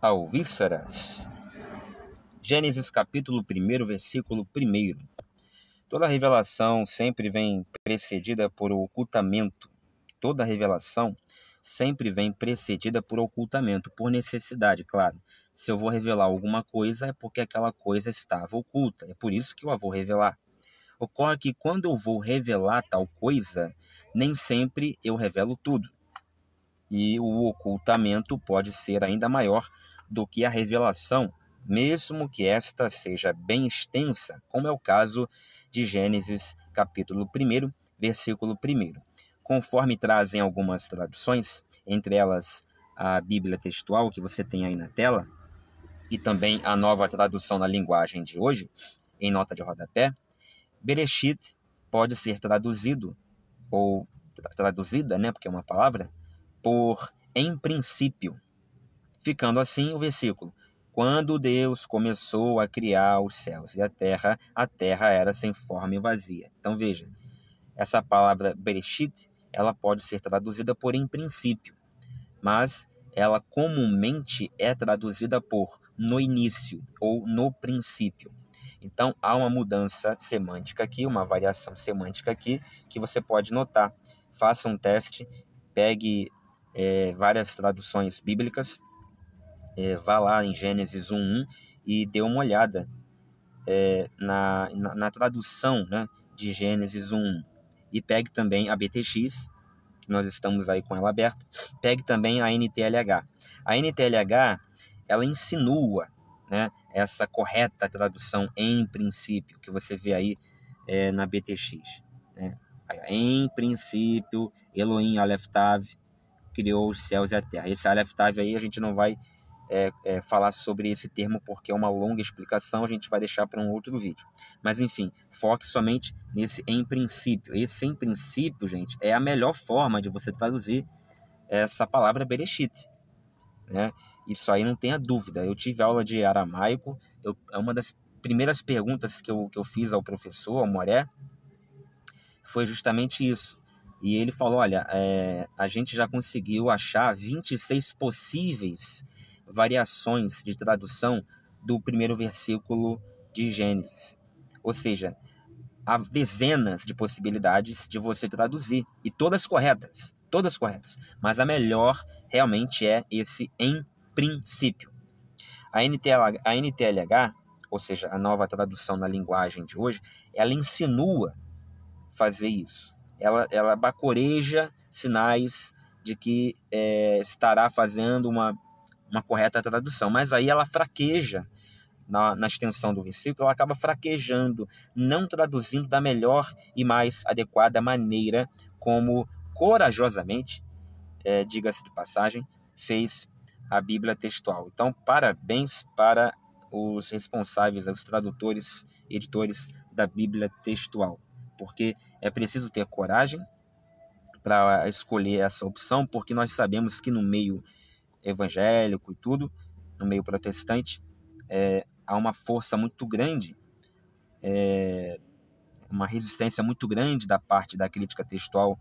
alvíceras. Gênesis capítulo 1, versículo 1. Toda revelação sempre vem precedida por ocultamento. Toda revelação sempre vem precedida por ocultamento, por necessidade, claro. Se eu vou revelar alguma coisa é porque aquela coisa estava oculta, é por isso que eu a vou revelar. Ocorre que quando eu vou revelar tal coisa, nem sempre eu revelo tudo e o ocultamento pode ser ainda maior do que a revelação, mesmo que esta seja bem extensa, como é o caso de Gênesis capítulo 1, versículo 1. Conforme trazem algumas traduções, entre elas a Bíblia textual que você tem aí na tela, e também a nova tradução na linguagem de hoje, em nota de rodapé, Bereshit pode ser traduzido ou traduzida, né, porque é uma palavra, por em princípio, ficando assim o versículo. Quando Deus começou a criar os céus e a terra, a terra era sem forma e vazia. Então veja, essa palavra Bereshit, ela pode ser traduzida por em princípio, mas ela comumente é traduzida por no início ou no princípio. Então há uma mudança semântica aqui, uma variação semântica aqui que você pode notar. Faça um teste, pegue é, várias traduções bíblicas, é, vá lá em Gênesis 1.1 e dê uma olhada é, na, na, na, tradução né, de Gênesis 1.1. E pegue também a BTX, que nós estamos aí com ela aberta, pegue também a NTLH. A NTLH, ela insinua né, essa correta tradução em princípio, que você vê aí é, na BTX. Né? Em princípio, Elohim Aleph Tav criou os céus e a terra. Esse Aleph Tav aí a gente não vai é, é, falar sobre esse termo porque é uma longa explicação, a gente vai deixar para um outro vídeo. Mas enfim, foque somente nesse em princípio. Esse em princípio, gente, é a melhor forma de você traduzir essa palavra Bereshit. Né? Isso aí não tenha dúvida. Eu tive aula de aramaico, eu, é uma das primeiras perguntas que eu, que eu fiz ao professor, ao Moré, foi justamente isso. E ele falou: olha, é, a gente já conseguiu achar 26 possíveis variações de tradução do primeiro versículo de Gênesis. Ou seja, há dezenas de possibilidades de você traduzir, e todas corretas, todas corretas. Mas a melhor realmente é esse em princípio. A NTL, a NTLH ou seja, a nova tradução na linguagem de hoje, ela insinua fazer isso ela, ela bacoreja sinais de que é, estará fazendo uma, uma correta tradução, mas aí ela fraqueja na, na, extensão do versículo, ela acaba fraquejando, não traduzindo da melhor e mais adequada maneira como corajosamente, é, diga-se de passagem, fez a Bíblia textual. Então, parabéns para os responsáveis, os tradutores, editores da Bíblia textual porque é preciso ter coragem para escolher essa opção, porque nós sabemos que no meio evangélico e tudo, no meio protestante, é, há uma força muito grande, é, uma resistência muito grande da parte da crítica textual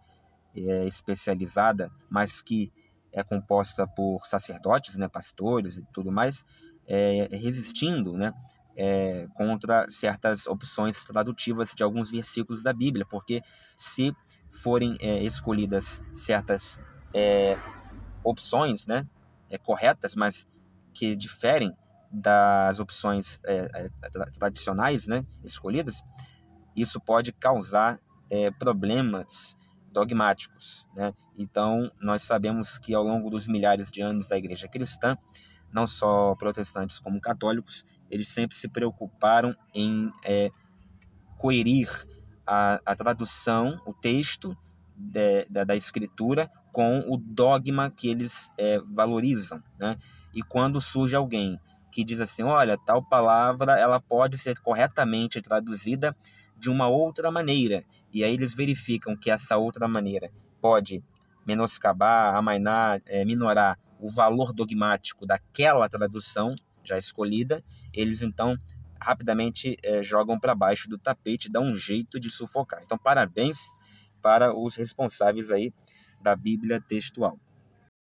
é, especializada, mas que é composta por sacerdotes, né, pastores e tudo mais, é, resistindo, né, é, contra certas opções tradutivas de alguns versículos da Bíblia, porque se forem é, escolhidas certas é, opções né, é, corretas, mas que diferem das opções é, é, tradicionais né, escolhidas, isso pode causar problemas dogmáticos. Né? Então, nós sabemos que ao longo dos milhares de anos da Igreja Cristã, não só protestantes como católicos, eles sempre se preocuparam em é, coerir a, a tradução, o texto de, é, da, da escritura com o dogma que eles é, valorizam. Né? E quando surge alguém que diz assim, olha, tal palavra ela pode ser corretamente traduzida de uma outra maneira, e aí eles verificam que essa outra maneira pode menoscabar, amainar, é, minorar o valor dogmático daquela tradução já escolhida, eles então rapidamente é, jogam para baixo do tapete, dão um jeito de sufocar. Então, parabéns para os responsáveis aí da Bíblia textual.